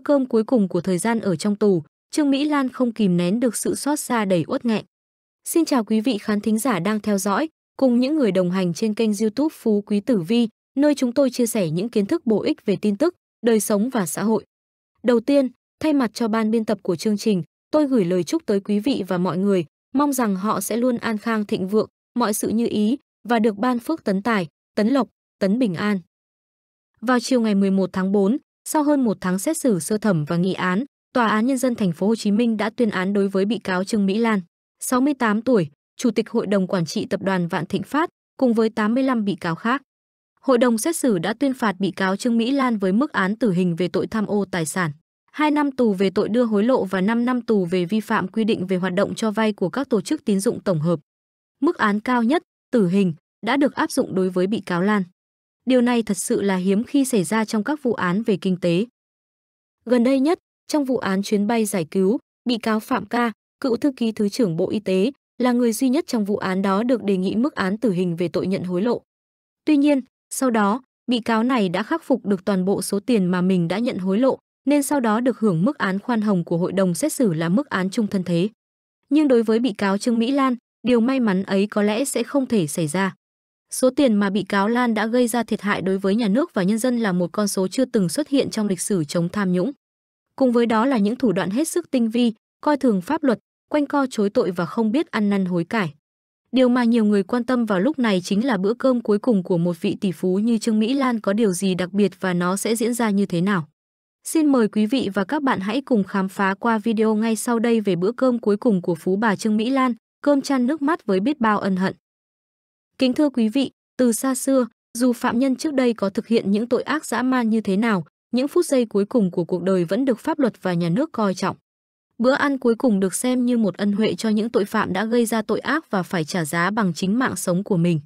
bữa cơm cuối cùng của thời gian ở trong tù, Trương Mỹ Lan không kìm nén được sự xót xa đầy uất nghẹn. Xin chào quý vị khán thính giả đang theo dõi, cùng những người đồng hành trên kênh YouTube Phú Quý Tử Vi, nơi chúng tôi chia sẻ những kiến thức bổ ích về tin tức, đời sống và xã hội. Đầu tiên, thay mặt cho ban biên tập của chương trình, tôi gửi lời chúc tới quý vị và mọi người, mong rằng họ sẽ luôn an khang thịnh vượng, mọi sự như ý và được ban phước tấn tài, tấn lộc, tấn bình an. Vào chiều ngày 11 tháng 4, sau hơn một tháng xét xử sơ thẩm và nghị án, Tòa án Nhân dân Thành phố Hồ Chí Minh đã tuyên án đối với bị cáo Trương Mỹ Lan, 68 tuổi, Chủ tịch Hội đồng Quản trị Tập đoàn Vạn Thịnh Phát, cùng với 85 bị cáo khác. Hội đồng xét xử đã tuyên phạt bị cáo Trương Mỹ Lan với mức án tử hình về tội tham ô tài sản, 2 năm tù về tội đưa hối lộ và 5 năm tù về vi phạm quy định về hoạt động cho vay của các tổ chức tín dụng tổng hợp. Mức án cao nhất, tử hình, đã được áp dụng đối với bị cáo Lan. Điều này thật sự là hiếm khi xảy ra trong các vụ án về kinh tế. Gần đây nhất, trong vụ án chuyến bay giải cứu, bị cáo Phạm Ca, cựu thư ký Thứ trưởng Bộ Y tế, là người duy nhất trong vụ án đó được đề nghị mức án tử hình về tội nhận hối lộ. Tuy nhiên, sau đó, bị cáo này đã khắc phục được toàn bộ số tiền mà mình đã nhận hối lộ, nên sau đó được hưởng mức án khoan hồng của hội đồng xét xử là mức án trung thân thế. Nhưng đối với bị cáo Trương Mỹ Lan, điều may mắn ấy có lẽ sẽ không thể xảy ra. Số tiền mà bị cáo Lan đã gây ra thiệt hại đối với nhà nước và nhân dân là một con số chưa từng xuất hiện trong lịch sử chống tham nhũng. Cùng với đó là những thủ đoạn hết sức tinh vi, coi thường pháp luật, quanh co chối tội và không biết ăn năn hối cải. Điều mà nhiều người quan tâm vào lúc này chính là bữa cơm cuối cùng của một vị tỷ phú như Trương Mỹ Lan có điều gì đặc biệt và nó sẽ diễn ra như thế nào. Xin mời quý vị và các bạn hãy cùng khám phá qua video ngay sau đây về bữa cơm cuối cùng của phú bà Trương Mỹ Lan, cơm chăn nước mắt với biết bao ân hận. Kính thưa quý vị, từ xa xưa, dù phạm nhân trước đây có thực hiện những tội ác dã man như thế nào, những phút giây cuối cùng của cuộc đời vẫn được pháp luật và nhà nước coi trọng. Bữa ăn cuối cùng được xem như một ân huệ cho những tội phạm đã gây ra tội ác và phải trả giá bằng chính mạng sống của mình.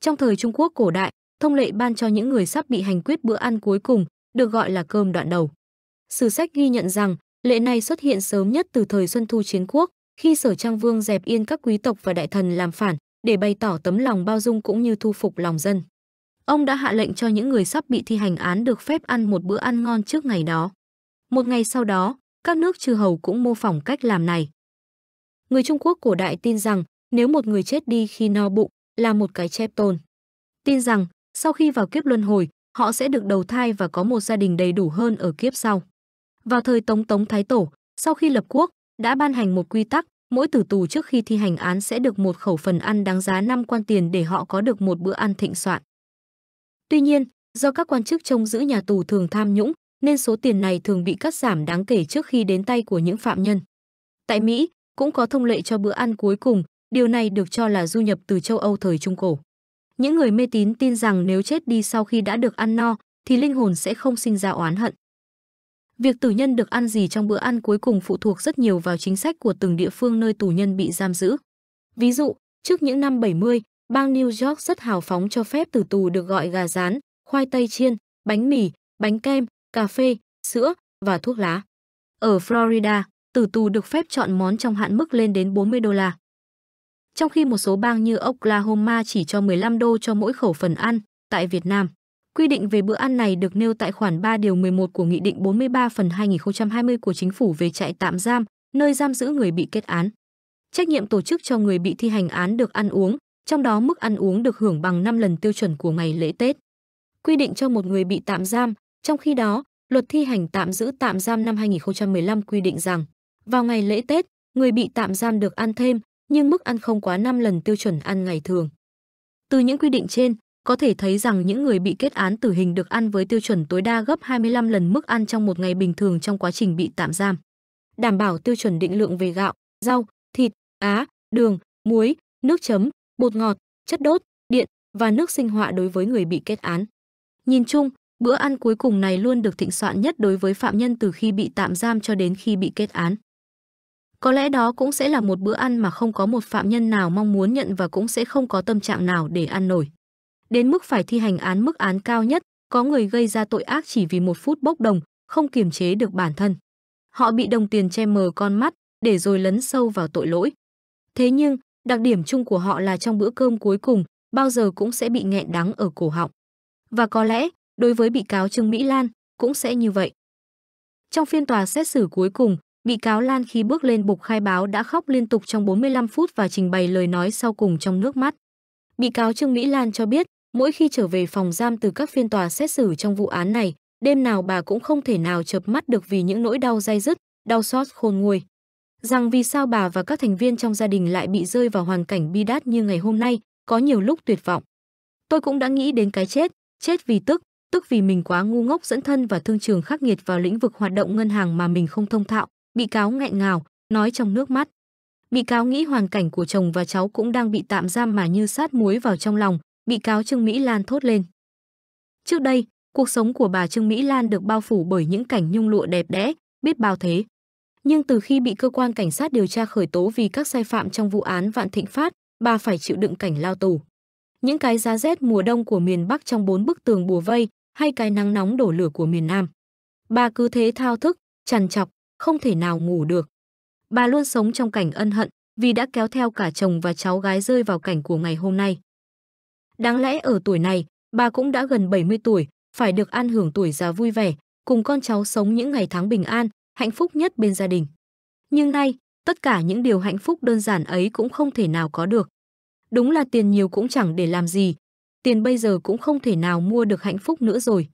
Trong thời Trung Quốc cổ đại, thông lệ ban cho những người sắp bị hành quyết bữa ăn cuối cùng, được gọi là cơm đoạn đầu. Sử sách ghi nhận rằng, lệ này xuất hiện sớm nhất từ thời Xuân Thu Chiến Quốc, khi Sở Trang Vương dẹp yên các quý tộc và đại thần làm phản, để bày tỏ tấm lòng bao dung cũng như thu phục lòng dân. Ông đã hạ lệnh cho những người sắp bị thi hành án được phép ăn một bữa ăn ngon trước ngày đó. Một ngày sau đó, các nước chư hầu cũng mô phỏng cách làm này. Người Trung Quốc cổ đại tin rằng nếu một người chết đi khi no bụng là một cái chép tôn. Tin rằng sau khi vào kiếp luân hồi, họ sẽ được đầu thai và có một gia đình đầy đủ hơn ở kiếp sau. Vào thời Tống Tống Thái Tổ, sau khi lập quốc, đã ban hành một quy tắc mỗi tử tù trước khi thi hành án sẽ được một khẩu phần ăn đáng giá 5 quan tiền để họ có được một bữa ăn thịnh soạn. Tuy nhiên, do các quan chức trông giữ nhà tù thường tham nhũng, nên số tiền này thường bị cắt giảm đáng kể trước khi đến tay của những phạm nhân. Tại Mỹ, cũng có thông lệ cho bữa ăn cuối cùng, điều này được cho là du nhập từ châu Âu thời Trung Cổ. Những người mê tín tin rằng nếu chết đi sau khi đã được ăn no, thì linh hồn sẽ không sinh ra oán hận. Việc tù nhân được ăn gì trong bữa ăn cuối cùng phụ thuộc rất nhiều vào chính sách của từng địa phương nơi tù nhân bị giam giữ. Ví dụ, trước những năm 70, bang New York rất hào phóng cho phép tử tù được gọi gà rán, khoai tây chiên, bánh mì, bánh kem, cà phê, sữa và thuốc lá. Ở Florida, tử tù được phép chọn món trong hạn mức lên đến 40 đô la. Trong khi một số bang như Oklahoma chỉ cho 15 đô cho mỗi khẩu phần ăn, tại Việt Nam, Quy định về bữa ăn này được nêu tại khoản 3 điều 11 của Nghị định 43 phần 2020 của Chính phủ về trại tạm giam, nơi giam giữ người bị kết án. Trách nhiệm tổ chức cho người bị thi hành án được ăn uống, trong đó mức ăn uống được hưởng bằng 5 lần tiêu chuẩn của ngày lễ Tết. Quy định cho một người bị tạm giam, trong khi đó, Luật thi hành tạm giữ tạm giam năm 2015 quy định rằng, vào ngày lễ Tết, người bị tạm giam được ăn thêm, nhưng mức ăn không quá 5 lần tiêu chuẩn ăn ngày thường. Từ những quy định trên, có thể thấy rằng những người bị kết án tử hình được ăn với tiêu chuẩn tối đa gấp 25 lần mức ăn trong một ngày bình thường trong quá trình bị tạm giam. Đảm bảo tiêu chuẩn định lượng về gạo, rau, thịt, á, đường, muối, nước chấm, bột ngọt, chất đốt, điện và nước sinh hoạt đối với người bị kết án. Nhìn chung, bữa ăn cuối cùng này luôn được thịnh soạn nhất đối với phạm nhân từ khi bị tạm giam cho đến khi bị kết án. Có lẽ đó cũng sẽ là một bữa ăn mà không có một phạm nhân nào mong muốn nhận và cũng sẽ không có tâm trạng nào để ăn nổi đến mức phải thi hành án mức án cao nhất, có người gây ra tội ác chỉ vì một phút bốc đồng, không kiềm chế được bản thân. Họ bị đồng tiền che mờ con mắt, để rồi lấn sâu vào tội lỗi. Thế nhưng, đặc điểm chung của họ là trong bữa cơm cuối cùng, bao giờ cũng sẽ bị nghẹn đắng ở cổ họng. Và có lẽ, đối với bị cáo Trương Mỹ Lan, cũng sẽ như vậy. Trong phiên tòa xét xử cuối cùng, bị cáo Lan khi bước lên bục khai báo đã khóc liên tục trong 45 phút và trình bày lời nói sau cùng trong nước mắt. Bị cáo Trương Mỹ Lan cho biết, mỗi khi trở về phòng giam từ các phiên tòa xét xử trong vụ án này, đêm nào bà cũng không thể nào chợp mắt được vì những nỗi đau dai dứt, đau xót khôn nguôi. Rằng vì sao bà và các thành viên trong gia đình lại bị rơi vào hoàn cảnh bi đát như ngày hôm nay, có nhiều lúc tuyệt vọng. Tôi cũng đã nghĩ đến cái chết, chết vì tức, tức vì mình quá ngu ngốc dẫn thân và thương trường khắc nghiệt vào lĩnh vực hoạt động ngân hàng mà mình không thông thạo, bị cáo nghẹn ngào, nói trong nước mắt. Bị cáo nghĩ hoàn cảnh của chồng và cháu cũng đang bị tạm giam mà như sát muối vào trong lòng, bị cáo Trương Mỹ Lan thốt lên. Trước đây, cuộc sống của bà Trương Mỹ Lan được bao phủ bởi những cảnh nhung lụa đẹp đẽ, biết bao thế. Nhưng từ khi bị cơ quan cảnh sát điều tra khởi tố vì các sai phạm trong vụ án Vạn Thịnh Phát, bà phải chịu đựng cảnh lao tù. Những cái giá rét mùa đông của miền Bắc trong bốn bức tường bùa vây hay cái nắng nóng đổ lửa của miền Nam. Bà cứ thế thao thức, trằn trọc, không thể nào ngủ được. Bà luôn sống trong cảnh ân hận vì đã kéo theo cả chồng và cháu gái rơi vào cảnh của ngày hôm nay. Đáng lẽ ở tuổi này, bà cũng đã gần 70 tuổi, phải được an hưởng tuổi già vui vẻ, cùng con cháu sống những ngày tháng bình an, hạnh phúc nhất bên gia đình. Nhưng nay, tất cả những điều hạnh phúc đơn giản ấy cũng không thể nào có được. Đúng là tiền nhiều cũng chẳng để làm gì, tiền bây giờ cũng không thể nào mua được hạnh phúc nữa rồi.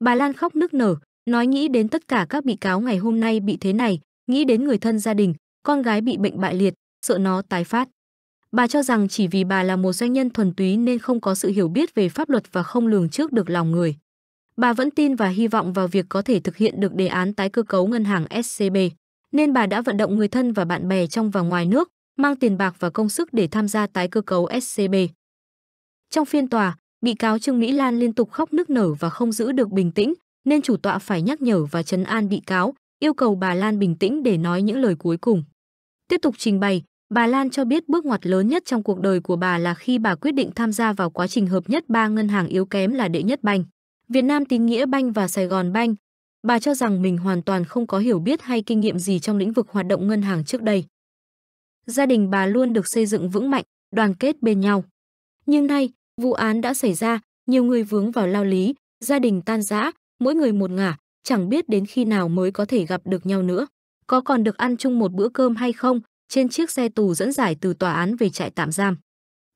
Bà Lan khóc nức nở, nói nghĩ đến tất cả các bị cáo ngày hôm nay bị thế này, nghĩ đến người thân gia đình, con gái bị bệnh bại liệt, sợ nó tái phát. Bà cho rằng chỉ vì bà là một doanh nhân thuần túy nên không có sự hiểu biết về pháp luật và không lường trước được lòng người. Bà vẫn tin và hy vọng vào việc có thể thực hiện được đề án tái cơ cấu ngân hàng SCB, nên bà đã vận động người thân và bạn bè trong và ngoài nước mang tiền bạc và công sức để tham gia tái cơ cấu SCB. Trong phiên tòa, bị cáo Trương Mỹ Lan liên tục khóc nức nở và không giữ được bình tĩnh, nên chủ tọa phải nhắc nhở và trấn an bị cáo, yêu cầu bà Lan bình tĩnh để nói những lời cuối cùng. Tiếp tục trình bày, Bà Lan cho biết bước ngoặt lớn nhất trong cuộc đời của bà là khi bà quyết định tham gia vào quá trình hợp nhất ba ngân hàng yếu kém là Đệ Nhất Banh, Việt Nam Tín Nghĩa Banh và Sài Gòn Banh. Bà cho rằng mình hoàn toàn không có hiểu biết hay kinh nghiệm gì trong lĩnh vực hoạt động ngân hàng trước đây. Gia đình bà luôn được xây dựng vững mạnh, đoàn kết bên nhau. Nhưng nay, vụ án đã xảy ra, nhiều người vướng vào lao lý, gia đình tan rã, mỗi người một ngả, chẳng biết đến khi nào mới có thể gặp được nhau nữa. Có còn được ăn chung một bữa cơm hay không, trên chiếc xe tù dẫn giải từ tòa án về trại tạm giam.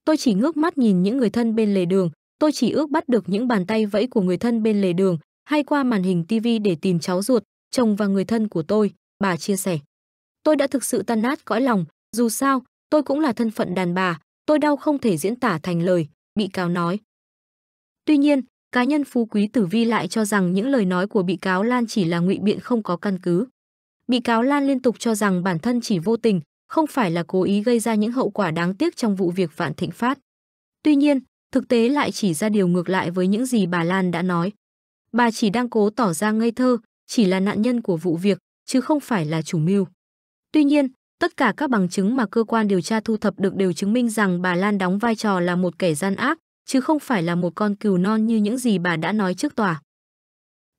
Tôi chỉ ngước mắt nhìn những người thân bên lề đường, tôi chỉ ước bắt được những bàn tay vẫy của người thân bên lề đường, hay qua màn hình TV để tìm cháu ruột, chồng và người thân của tôi, bà chia sẻ. Tôi đã thực sự tan nát cõi lòng, dù sao, tôi cũng là thân phận đàn bà, tôi đau không thể diễn tả thành lời, bị cáo nói. Tuy nhiên, cá nhân phú quý tử vi lại cho rằng những lời nói của bị cáo Lan chỉ là ngụy biện không có căn cứ. Bị cáo Lan liên tục cho rằng bản thân chỉ vô tình, không phải là cố ý gây ra những hậu quả đáng tiếc trong vụ việc Vạn Thịnh Phát. Tuy nhiên, thực tế lại chỉ ra điều ngược lại với những gì bà Lan đã nói. Bà chỉ đang cố tỏ ra ngây thơ, chỉ là nạn nhân của vụ việc, chứ không phải là chủ mưu. Tuy nhiên, tất cả các bằng chứng mà cơ quan điều tra thu thập được đều chứng minh rằng bà Lan đóng vai trò là một kẻ gian ác, chứ không phải là một con cừu non như những gì bà đã nói trước tòa.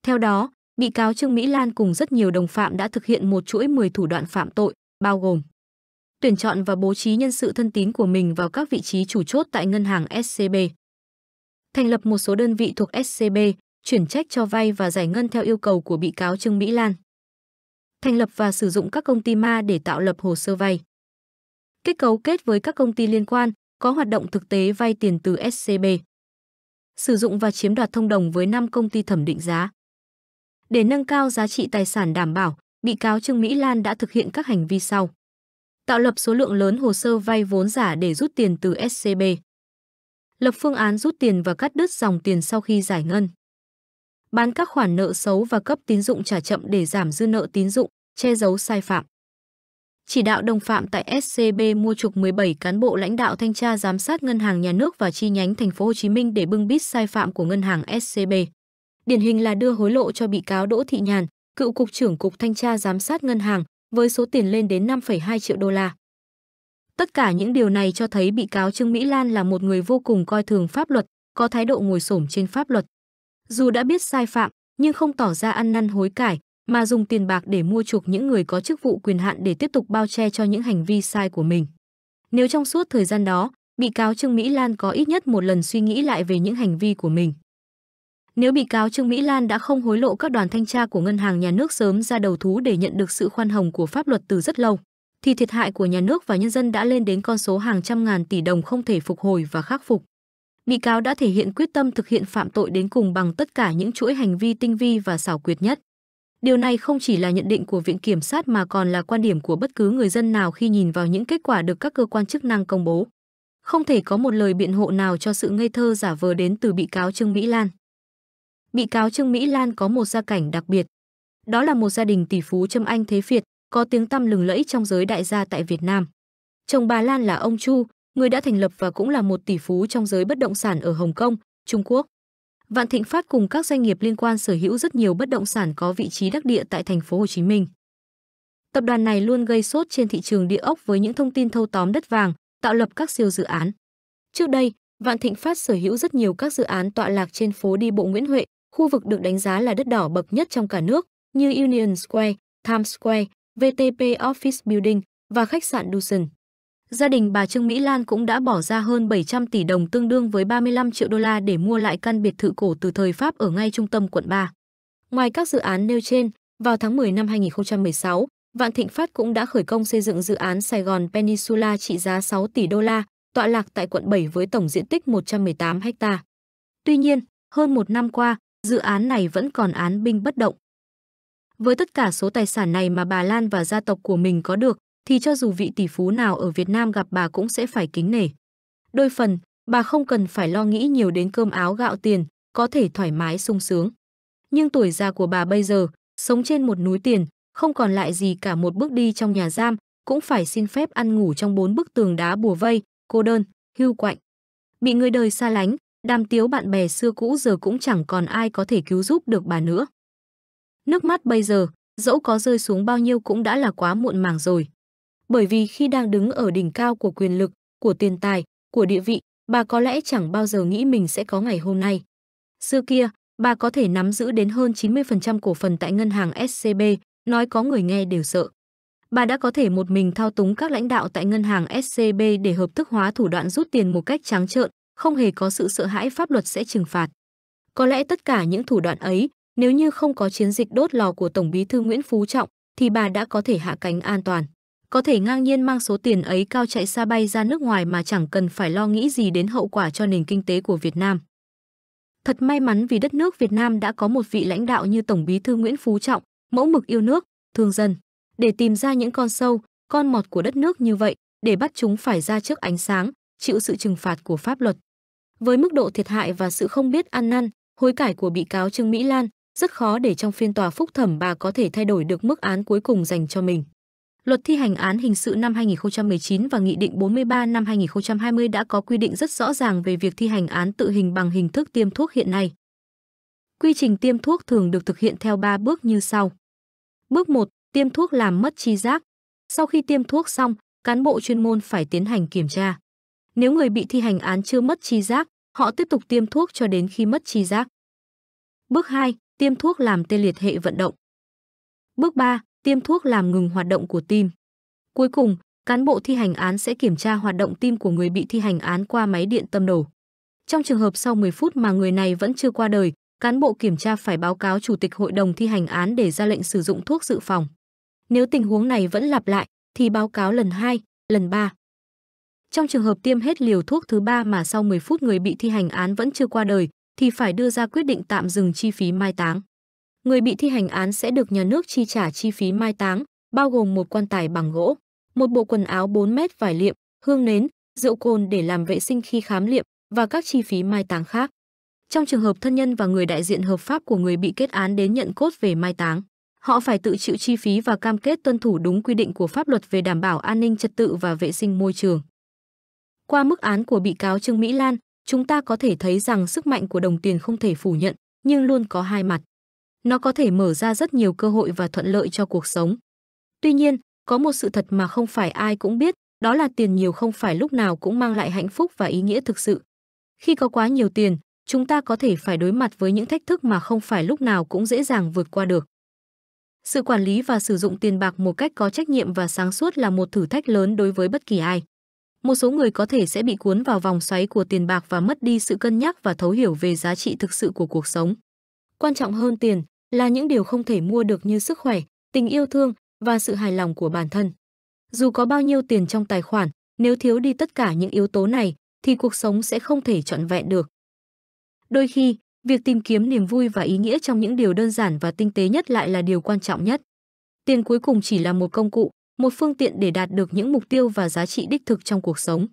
Theo đó, bị cáo Trương Mỹ Lan cùng rất nhiều đồng phạm đã thực hiện một chuỗi 10 thủ đoạn phạm tội, bao gồm tuyển chọn và bố trí nhân sự thân tín của mình vào các vị trí chủ chốt tại ngân hàng SCB. Thành lập một số đơn vị thuộc SCB, chuyển trách cho vay và giải ngân theo yêu cầu của bị cáo Trương Mỹ Lan. Thành lập và sử dụng các công ty ma để tạo lập hồ sơ vay. Kết cấu kết với các công ty liên quan có hoạt động thực tế vay tiền từ SCB. Sử dụng và chiếm đoạt thông đồng với 5 công ty thẩm định giá. Để nâng cao giá trị tài sản đảm bảo, bị cáo Trương Mỹ Lan đã thực hiện các hành vi sau tạo lập số lượng lớn hồ sơ vay vốn giả để rút tiền từ SCB. Lập phương án rút tiền và cắt đứt dòng tiền sau khi giải ngân. Bán các khoản nợ xấu và cấp tín dụng trả chậm để giảm dư nợ tín dụng, che giấu sai phạm. Chỉ đạo đồng phạm tại SCB mua trục 17 cán bộ lãnh đạo thanh tra giám sát ngân hàng nhà nước và chi nhánh thành phố Hồ Chí Minh để bưng bít sai phạm của ngân hàng SCB. Điển hình là đưa hối lộ cho bị cáo Đỗ Thị Nhàn, cựu cục trưởng cục thanh tra giám sát ngân hàng, với số tiền lên đến 5,2 triệu đô la. Tất cả những điều này cho thấy bị cáo Trương Mỹ Lan là một người vô cùng coi thường pháp luật, có thái độ ngồi xổm trên pháp luật. Dù đã biết sai phạm, nhưng không tỏ ra ăn năn hối cải, mà dùng tiền bạc để mua chuộc những người có chức vụ quyền hạn để tiếp tục bao che cho những hành vi sai của mình. Nếu trong suốt thời gian đó, bị cáo Trương Mỹ Lan có ít nhất một lần suy nghĩ lại về những hành vi của mình, nếu bị cáo Trương Mỹ Lan đã không hối lộ các đoàn thanh tra của ngân hàng nhà nước sớm ra đầu thú để nhận được sự khoan hồng của pháp luật từ rất lâu, thì thiệt hại của nhà nước và nhân dân đã lên đến con số hàng trăm ngàn tỷ đồng không thể phục hồi và khắc phục. Bị cáo đã thể hiện quyết tâm thực hiện phạm tội đến cùng bằng tất cả những chuỗi hành vi tinh vi và xảo quyệt nhất. Điều này không chỉ là nhận định của Viện Kiểm sát mà còn là quan điểm của bất cứ người dân nào khi nhìn vào những kết quả được các cơ quan chức năng công bố. Không thể có một lời biện hộ nào cho sự ngây thơ giả vờ đến từ bị cáo Trương Mỹ Lan bị cáo Trương Mỹ Lan có một gia cảnh đặc biệt. Đó là một gia đình tỷ phú Trâm Anh Thế Việt, có tiếng tăm lừng lẫy trong giới đại gia tại Việt Nam. Chồng bà Lan là ông Chu, người đã thành lập và cũng là một tỷ phú trong giới bất động sản ở Hồng Kông, Trung Quốc. Vạn Thịnh Phát cùng các doanh nghiệp liên quan sở hữu rất nhiều bất động sản có vị trí đắc địa tại thành phố Hồ Chí Minh. Tập đoàn này luôn gây sốt trên thị trường địa ốc với những thông tin thâu tóm đất vàng, tạo lập các siêu dự án. Trước đây, Vạn Thịnh Phát sở hữu rất nhiều các dự án tọa lạc trên phố đi bộ Nguyễn Huệ, khu vực được đánh giá là đất đỏ bậc nhất trong cả nước như Union Square, Times Square, VTP Office Building và khách sạn Dawson. Gia đình bà Trương Mỹ Lan cũng đã bỏ ra hơn 700 tỷ đồng tương đương với 35 triệu đô la để mua lại căn biệt thự cổ từ thời Pháp ở ngay trung tâm quận 3. Ngoài các dự án nêu trên, vào tháng 10 năm 2016, Vạn Thịnh Phát cũng đã khởi công xây dựng dự án Sài Gòn Peninsula trị giá 6 tỷ đô la, tọa lạc tại quận 7 với tổng diện tích 118 ha. Tuy nhiên, hơn một năm qua, dự án này vẫn còn án binh bất động. Với tất cả số tài sản này mà bà Lan và gia tộc của mình có được, thì cho dù vị tỷ phú nào ở Việt Nam gặp bà cũng sẽ phải kính nể. Đôi phần, bà không cần phải lo nghĩ nhiều đến cơm áo gạo tiền, có thể thoải mái sung sướng. Nhưng tuổi già của bà bây giờ, sống trên một núi tiền, không còn lại gì cả một bước đi trong nhà giam, cũng phải xin phép ăn ngủ trong bốn bức tường đá bùa vây, cô đơn, hưu quạnh. Bị người đời xa lánh, đàm tiếu bạn bè xưa cũ giờ cũng chẳng còn ai có thể cứu giúp được bà nữa. Nước mắt bây giờ, dẫu có rơi xuống bao nhiêu cũng đã là quá muộn màng rồi. Bởi vì khi đang đứng ở đỉnh cao của quyền lực, của tiền tài, của địa vị, bà có lẽ chẳng bao giờ nghĩ mình sẽ có ngày hôm nay. Xưa kia, bà có thể nắm giữ đến hơn 90% cổ phần tại ngân hàng SCB, nói có người nghe đều sợ. Bà đã có thể một mình thao túng các lãnh đạo tại ngân hàng SCB để hợp thức hóa thủ đoạn rút tiền một cách trắng trợn, không hề có sự sợ hãi pháp luật sẽ trừng phạt. Có lẽ tất cả những thủ đoạn ấy, nếu như không có chiến dịch đốt lò của Tổng bí thư Nguyễn Phú Trọng, thì bà đã có thể hạ cánh an toàn. Có thể ngang nhiên mang số tiền ấy cao chạy xa bay ra nước ngoài mà chẳng cần phải lo nghĩ gì đến hậu quả cho nền kinh tế của Việt Nam. Thật may mắn vì đất nước Việt Nam đã có một vị lãnh đạo như Tổng bí thư Nguyễn Phú Trọng, mẫu mực yêu nước, thương dân. Để tìm ra những con sâu, con mọt của đất nước như vậy, để bắt chúng phải ra trước ánh sáng, chịu sự trừng phạt của pháp luật. Với mức độ thiệt hại và sự không biết ăn năn, hối cải của bị cáo Trương Mỹ Lan, rất khó để trong phiên tòa phúc thẩm bà có thể thay đổi được mức án cuối cùng dành cho mình. Luật thi hành án hình sự năm 2019 và Nghị định 43 năm 2020 đã có quy định rất rõ ràng về việc thi hành án tự hình bằng hình thức tiêm thuốc hiện nay. Quy trình tiêm thuốc thường được thực hiện theo 3 bước như sau. Bước 1. Tiêm thuốc làm mất chi giác. Sau khi tiêm thuốc xong, cán bộ chuyên môn phải tiến hành kiểm tra. Nếu người bị thi hành án chưa mất chi giác, Họ tiếp tục tiêm thuốc cho đến khi mất tri giác. Bước 2. Tiêm thuốc làm tê liệt hệ vận động. Bước 3. Tiêm thuốc làm ngừng hoạt động của tim. Cuối cùng, cán bộ thi hành án sẽ kiểm tra hoạt động tim của người bị thi hành án qua máy điện tâm đồ. Trong trường hợp sau 10 phút mà người này vẫn chưa qua đời, cán bộ kiểm tra phải báo cáo chủ tịch hội đồng thi hành án để ra lệnh sử dụng thuốc dự phòng. Nếu tình huống này vẫn lặp lại thì báo cáo lần 2, lần 3. Trong trường hợp tiêm hết liều thuốc thứ ba mà sau 10 phút người bị thi hành án vẫn chưa qua đời, thì phải đưa ra quyết định tạm dừng chi phí mai táng. Người bị thi hành án sẽ được nhà nước chi trả chi phí mai táng, bao gồm một quan tài bằng gỗ, một bộ quần áo 4 mét vải liệm, hương nến, rượu cồn để làm vệ sinh khi khám liệm và các chi phí mai táng khác. Trong trường hợp thân nhân và người đại diện hợp pháp của người bị kết án đến nhận cốt về mai táng, họ phải tự chịu chi phí và cam kết tuân thủ đúng quy định của pháp luật về đảm bảo an ninh trật tự và vệ sinh môi trường. Qua mức án của bị cáo Trương Mỹ Lan, chúng ta có thể thấy rằng sức mạnh của đồng tiền không thể phủ nhận, nhưng luôn có hai mặt. Nó có thể mở ra rất nhiều cơ hội và thuận lợi cho cuộc sống. Tuy nhiên, có một sự thật mà không phải ai cũng biết, đó là tiền nhiều không phải lúc nào cũng mang lại hạnh phúc và ý nghĩa thực sự. Khi có quá nhiều tiền, chúng ta có thể phải đối mặt với những thách thức mà không phải lúc nào cũng dễ dàng vượt qua được. Sự quản lý và sử dụng tiền bạc một cách có trách nhiệm và sáng suốt là một thử thách lớn đối với bất kỳ ai một số người có thể sẽ bị cuốn vào vòng xoáy của tiền bạc và mất đi sự cân nhắc và thấu hiểu về giá trị thực sự của cuộc sống. Quan trọng hơn tiền là những điều không thể mua được như sức khỏe, tình yêu thương và sự hài lòng của bản thân. Dù có bao nhiêu tiền trong tài khoản, nếu thiếu đi tất cả những yếu tố này thì cuộc sống sẽ không thể trọn vẹn được. Đôi khi, việc tìm kiếm niềm vui và ý nghĩa trong những điều đơn giản và tinh tế nhất lại là điều quan trọng nhất. Tiền cuối cùng chỉ là một công cụ, một phương tiện để đạt được những mục tiêu và giá trị đích thực trong cuộc sống.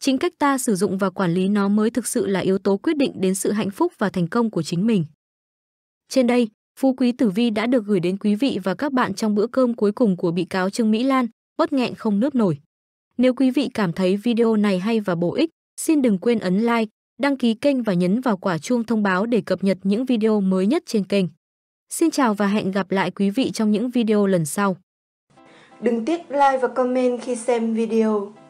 Chính cách ta sử dụng và quản lý nó mới thực sự là yếu tố quyết định đến sự hạnh phúc và thành công của chính mình. Trên đây, Phú Quý Tử Vi đã được gửi đến quý vị và các bạn trong bữa cơm cuối cùng của bị cáo Trương Mỹ Lan, bất nghẹn không nước nổi. Nếu quý vị cảm thấy video này hay và bổ ích, xin đừng quên ấn like, đăng ký kênh và nhấn vào quả chuông thông báo để cập nhật những video mới nhất trên kênh. Xin chào và hẹn gặp lại quý vị trong những video lần sau. Đừng tiếc like và comment khi xem video.